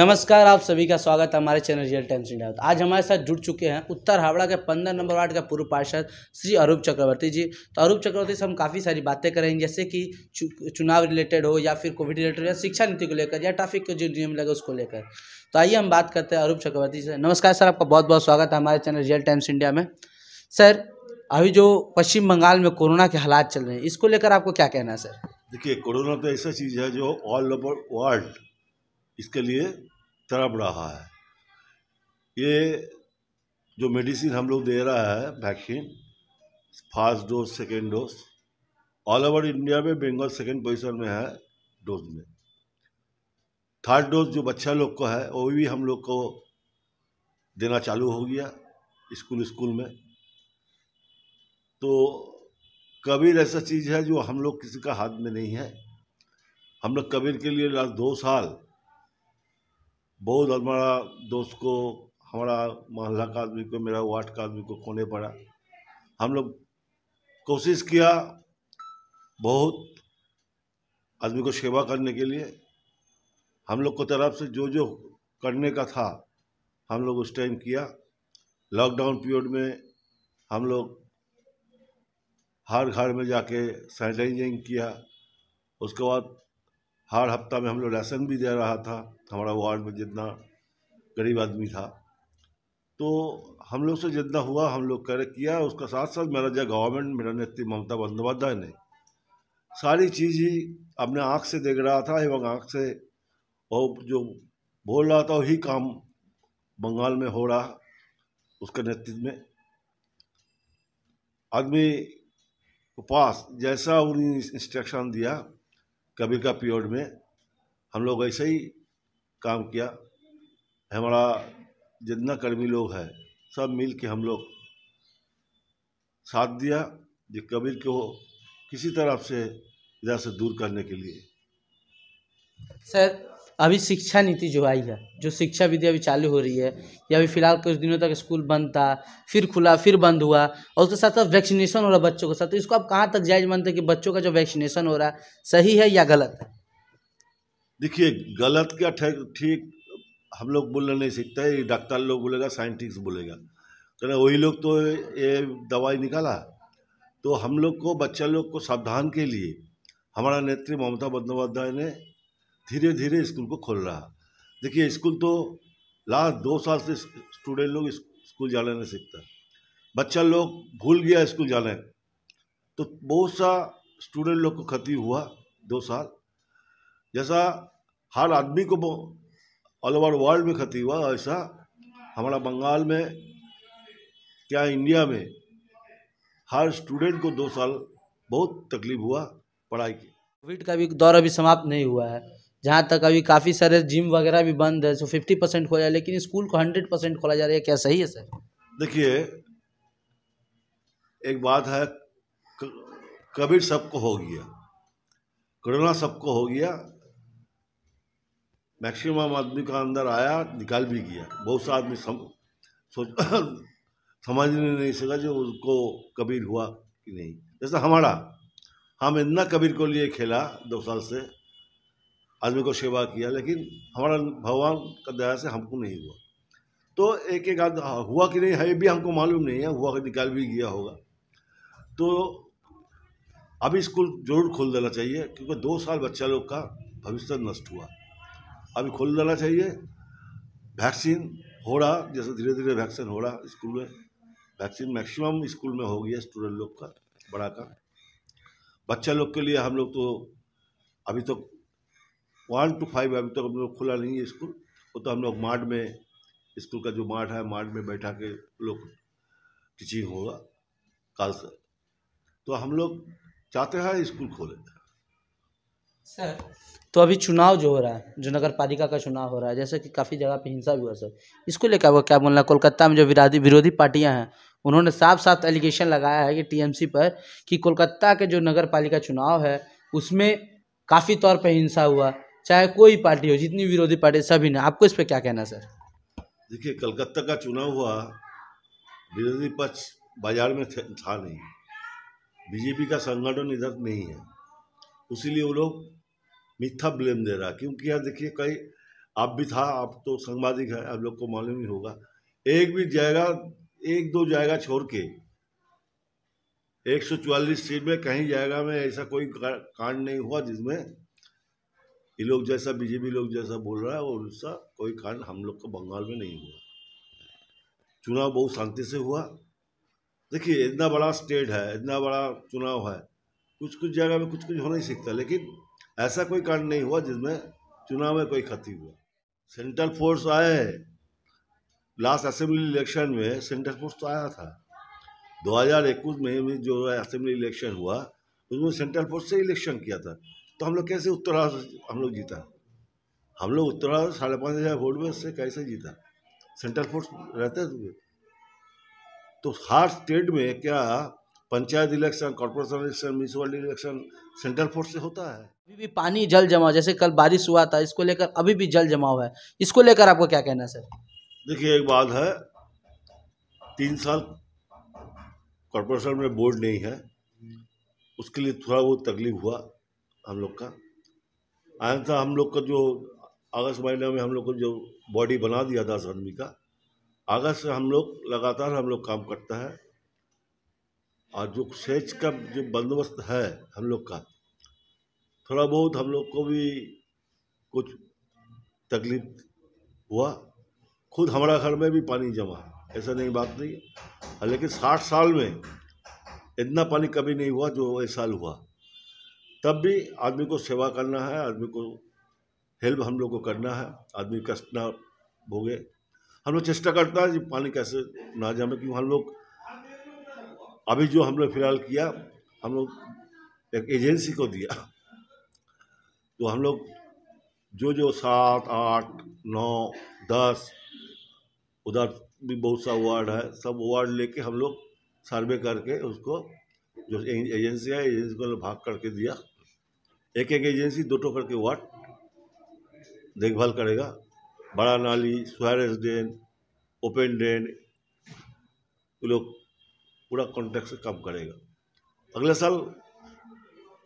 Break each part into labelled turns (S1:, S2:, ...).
S1: नमस्कार आप सभी का स्वागत है हमारे चैनल रियल टाइम्स इंडिया आज हमारे साथ जुड़ चुके हैं उत्तर हावड़ा के पंद्रह नंबर वार्ड का पूर्व पार्षद श्री अरूप चक्रवर्ती जी तो अरूप चक्रवर्ती से हम काफ़ी सारी बातें करेंगे जैसे कि चु, चुनाव रिलेटेड हो या फिर कोविड रिलेटेड या शिक्षा नीति को लेकर या ट्रैफिक के जो नियम लगे उसको लेकर तो आइए हम बात करते हैं अरूप चक्रवर्ती से नमस्कार सर आपका बहुत बहुत स्वागत है हमारे चैनल रियल टाइम्स इंडिया में सर अभी जो पश्चिम बंगाल में कोरोना के हालात चल रहे हैं इसको लेकर आपको क्या कहना है सर
S2: देखिए कोरोना तो ऐसा चीज़ है जो ऑल ओवर वर्ल्ड इसके लिए तड़प रहा है ये जो मेडिसिन हम लोग दे रहा है vaccine first dose second dose all over India में बंगाल सेकेंड पोजिशन में है डोज में थर्ड डोज जो बच्चा लोग को है वो भी हम लोग को देना चालू हो गया स्कूल स्कूल में तो कबीर ऐसा चीज़ है जो हम लोग किसी का हाथ में नहीं है हम लोग कबीर के लिए लास्ट दो साल बहुत हमारा दोस्त को हमारा मोहल्ला का आदमी को मेरा वार्ड का आदमी को खोने पड़ा हम लोग कोशिश किया बहुत आदमी को सेवा करने के लिए हम लोग को तरफ से जो जो करने का था हम लोग उस टाइम किया लॉकडाउन पीरियड में हम लोग हर घर में जाके सैनिटाइजिंग किया उसके बाद हर हफ्ता में हम लोग राशन भी दे रहा था हमारा वार्ड में जितना गरीब आदमी था तो हम लोग से जितना हुआ हम लोग कर किया उसका साथ साथ मेरा जो गवर्नमेंट मेरा नेत्री ममता बंदोपाध्याय ने सारी चीज़ ही अपने आँख से देख रहा था एवं आँख से और जो बोल रहा था वही काम बंगाल में हो रहा उसके नेतृत्व में आदमी को पास जैसा उन्हें इंस्ट्रक्शन दिया कभी का पीरियड में हम लोग ऐसे ही काम किया हमारा जितना कर्मी लोग है सब मिल के हम लोग साथ दिया जो कबीर को किसी तरफ से इधर से दूर करने के लिए
S1: सर अभी शिक्षा नीति जो आई है जो शिक्षा विधि अभी चालू हो रही है या अभी फिलहाल कुछ दिनों तक स्कूल बंद था फिर खुला फिर बंद हुआ और उसके साथ साथ वैक्सीनेशन हो रहा है बच्चों के साथ तो इसको आप कहाँ तक जायज मानते हैं कि बच्चों का जो वैक्सीनेशन हो रहा है सही है या गलत है
S2: देखिए गलत क्या ठीक हम लोग बोलना नहीं सीखते डॉक्टर लोग बोलेगा साइंटिस्ट बोलेगा क्या वही लोग तो ये दवाई निकाला तो हम लोग को बच्चा लोग को सावधान के लिए हमारा नेत्री ममता बंदोपाध्याय ने धीरे धीरे स्कूल को खोल रहा देखिए स्कूल तो लास्ट दो साल से स्टूडेंट लोग स्कूल जाना नहीं सीखता बच्चा लोग भूल गया स्कूल जाने तो बहुत सा स्टूडेंट लोग को क्षति हुआ दो साल जैसा हर आदमी को ऑल ओवर वर्ल्ड में क्षति हुआ ऐसा हमारा बंगाल में क्या इंडिया में हर स्टूडेंट को दो साल बहुत तकलीफ हुआ पढ़ाई की
S1: कोविड का भी दौर अभी समाप्त नहीं हुआ है जहाँ तक अभी काफ़ी सारे जिम वगैरह भी बंद है सो फिफ्टी परसेंट खोला जाए लेकिन स्कूल को हंड्रेड परसेंट खोला जा रहा है क्या सही है सर
S2: देखिए एक बात है कोविड सबको हो गया कोरोना सबको हो गया मैक्सिमम आदमी का अंदर आया निकाल भी गया बहुत सा आदमी सम, सोच समझ नहीं सका जो उसको कबीर हुआ कि नहीं जैसा हमारा हम इतना कबीर को लिए खेला दो साल से आदमी को सेवा किया लेकिन हमारा भगवान का दया से हमको नहीं हुआ तो एक एक आध हाँ, हुआ कि नहीं है भी हमको मालूम नहीं है हुआ कि निकाल भी गया होगा तो अभी स्कूल जरूर खोल देना चाहिए क्योंकि दो साल बच्चा लोग का भविष्य नष्ट हुआ अभी खोल देना चाहिए वैक्सीन हो रहा जैसे धीरे धीरे वैक्सीन हो रहा स्कूल में वैक्सीन मैक्सिमम स्कूल में हो गया स्टूडेंट लोग का बड़ा का बच्चा लोग के लिए हम लोग तो अभी तो वन टू फाइव अभी तक तो हम लोग खुला नहीं है स्कूल वो तो हम लोग मार्ट में स्कूल का जो मार्ट है मार्ट में बैठा के लोग टीचिंग होगा कल से तो हम लोग चाहते हैं स्कूल खोले
S1: सर तो अभी चुनाव जो हो रहा है जो नगर पालिका का चुनाव हो रहा है जैसे कि काफ़ी जगह पे हिंसा भी हुआ सर इसको लेकर आपको क्या बोलना कोलकाता में जो विरोधी विरोधी पार्टियां हैं उन्होंने साफ साफ एलिगेशन लगाया है कि टीएमसी पर कि कोलकाता के जो नगर पालिका चुनाव है उसमें काफ़ी तौर पर हिंसा हुआ चाहे कोई पार्टी हो जितनी विरोधी पार्टी सभी ने आपको इस पर क्या कहना सर
S2: देखिए कलकत्ता का चुनाव हुआ विरोधी पक्ष बाजार में था नहीं बीजेपी का संगठन इधर नहीं है उसीलिए वो लोग मिथ्या ब्लेम दे रहा क्योंकि यहाँ देखिए कई आप भी था आप तो संवादिक है आप लोग को मालूम ही होगा एक भी जाएगा एक दो जाएगा छोड़ के चौवालीस सीट में कहीं जाएगा में ऐसा कोई कांड नहीं हुआ जिसमें ये लोग जैसा बीजेपी लोग जैसा बोल रहा है और उसका कोई कांड हम लोग को बंगाल में नहीं हुआ चुनाव बहुत शांति से हुआ देखिए इतना बड़ा स्टेट है इतना बड़ा चुनाव है कुछ कुछ जगह में कुछ कुछ हो नहीं सकता लेकिन ऐसा कोई कांड नहीं हुआ जिसमें चुनाव में कोई खती हुआ सेंट्रल फोर्स आए लास्ट असेंबली इलेक्शन में सेंट्रल फोर्स तो आया था 2021 में भी जो असेंबली इलेक्शन हुआ उसमें सेंट्रल फोर्स से इलेक्शन किया था तो हम लोग कैसे उत्तरा हम लोग जीता हम लोग उत्तरा साढ़े पाँच हज़ार वोट में उससे कैसे जीता सेंट्रल फोर्स रहते थे तो, तो हर स्टेट में क्या panchayat election corporation election municipal election central force से होता है अभी
S1: भी पानी जल जमाव जैसे कल बारिश हुआ था इसको लेकर अभी भी जल जमाव है इसको लेकर आपको क्या कहना है सर
S2: देखिए एक बात है तीन साल कॉरपोरेशन में बोर्ड नहीं है उसके लिए थोड़ा बहुत तकलीफ हुआ हम लोग का आया था हम लोग का जो अगस्त महीने में हम लोग को जो बॉडी बना दिया दस आदमी का अगस्त से हम लोग लगातार हम लोग काम करता है और जो सेच का जो बंदोबस्त है हम लोग का थोड़ा बहुत हम लोग को भी कुछ तकलीफ हुआ खुद हमारा घर में भी पानी जमा है ऐसा नहीं बात नहीं है लेकिन साठ साल में इतना पानी कभी नहीं हुआ जो इस साल हुआ तब भी आदमी को सेवा करना है आदमी को हेल्प हम लोग को करना है आदमी कष्ट ना भोगे हम लोग चेष्टा करता है कि पानी कैसे ना जमे क्यों हम लोग अभी जो हम लोग फिलहाल किया हम लोग एक एजेंसी को दिया तो हम लोग जो जो सात आठ नौ दस उधर भी बहुत सा वार्ड है सब वार्ड लेके हम लोग सर्वे करके उसको जो एजेंसी है एजेंसी को भाग करके दिया एक एक एजेंसी दो टो करके वार्ड देखभाल करेगा बड़ा नाली सुहारेस ड्रेन ओपन ड्रेन वो लोग पूरा कॉन्ट्रैक्ट से काम करेगा अगले साल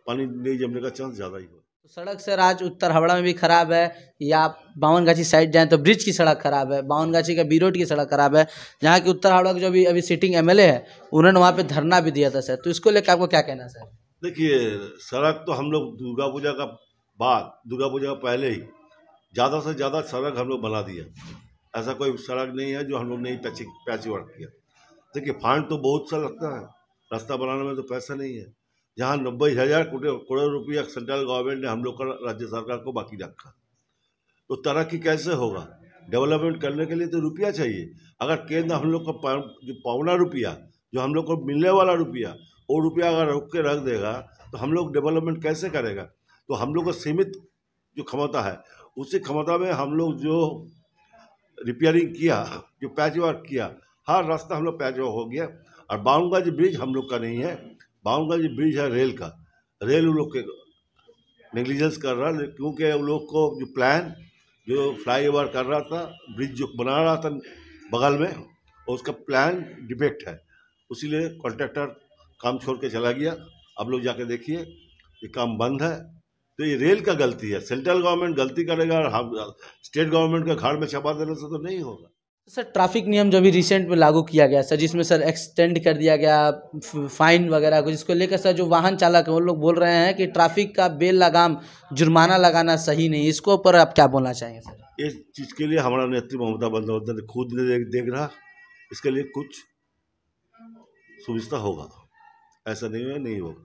S2: पानी नहीं जमने का चांस ज़्यादा ही होगा
S1: तो सड़क सर आज उत्तर हावड़ा में भी खराब है या आप बावनगाछी साइड जाएं तो ब्रिज की सड़क खराब है बावनगाछी का बी रोड की सड़क खराब है जहाँ की उत्तर हावड़ा का जो अभी अभी सिटिंग एमएलए है उन्होंने वहाँ पे धरना भी दिया था सर तो इसको लेकर आपको क्या कहना है सर
S2: देखिए सड़क तो हम लोग दुर्गा पूजा का बाद दुर्गा पूजा का पहले ही ज़्यादा से ज़्यादा सड़क हम लोग बना दिया ऐसा कोई सड़क नहीं है जो हम लोग नहीं पैचिंग पैच वर्क किया देखिए फंड तो बहुत सा लगता है रास्ता बनाने में तो पैसा नहीं है जहाँ नब्बे हज़ार करोड़ रुपया सेंट्रल गवर्नमेंट ने हम लोग का राज्य सरकार को बाकी रखा तो तरक्की कैसे होगा डेवलपमेंट करने के लिए तो रुपया चाहिए अगर केंद्र हम लोग का जो पौना रुपया जो हम लोग को मिलने वाला रुपया वो रुपया अगर रुक के रख देगा तो हम लोग डेवलपमेंट कैसे करेगा तो हम लोग का सीमित जो क्षमता है उसी क्षमता में हम लोग जो रिपेयरिंग किया जो पैच वर्क किया हर रास्ता हम लोग पैच वर्क हो गया और बावनगंज ब्रिज हम लोग का नहीं है बावनगंज ब्रिज है रेल का रेल उन लोग के नेग्लिजेंस कर रहा है क्योंकि उन लोग को जो प्लान जो फ्लाई ओवर कर रहा था ब्रिज जो बना रहा था बगल में उसका प्लान डिफेक्ट है उसीलिए कॉन्ट्रैक्टर काम छोड़ के चला गया अब लोग जाके देखिए ये काम बंद है तो ये रेल का गलती है सेंट्रल गवर्नमेंट गलती करेगा और हम स्टेट गवर्नमेंट का घाट में छपा देने से तो नहीं होगा सर ट्रैफिक नियम जो अभी
S1: रिसेंट में लागू किया गया सर जिसमें सर एक्सटेंड कर दिया गया फाइन वगैरह कुछ इसको लेकर सर जो वाहन चालक है वो लोग बोल रहे हैं कि ट्रैफिक का बेल लगाम जुर्माना लगाना सही नहीं इसको ऊपर आप क्या बोलना चाहेंगे
S2: सर इस चीज़ के लिए हमारा नेत्री ममता बंदोपाध्याय खुद ने देख, देख रहा इसके लिए कुछ सुविधा होगा ऐसा नहीं है नहीं होगा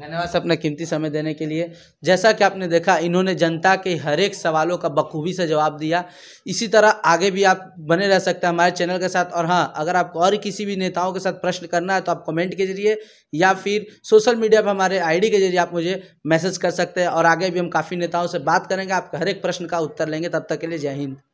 S1: धन्यवाद अपना कीमती समय देने के लिए जैसा कि आपने देखा इन्होंने जनता के हर एक सवालों का बखूबी से जवाब दिया इसी तरह आगे भी आप बने रह सकते हैं हमारे चैनल के साथ और हाँ अगर आपको और किसी भी नेताओं के साथ प्रश्न करना है तो आप कमेंट के जरिए या फिर सोशल मीडिया पर हमारे आईडी के जरिए आप मुझे मैसेज कर सकते हैं और आगे भी हम काफ़ी नेताओं से बात करेंगे आपके हर एक प्रश्न का उत्तर लेंगे तब तक के लिए जय हिंद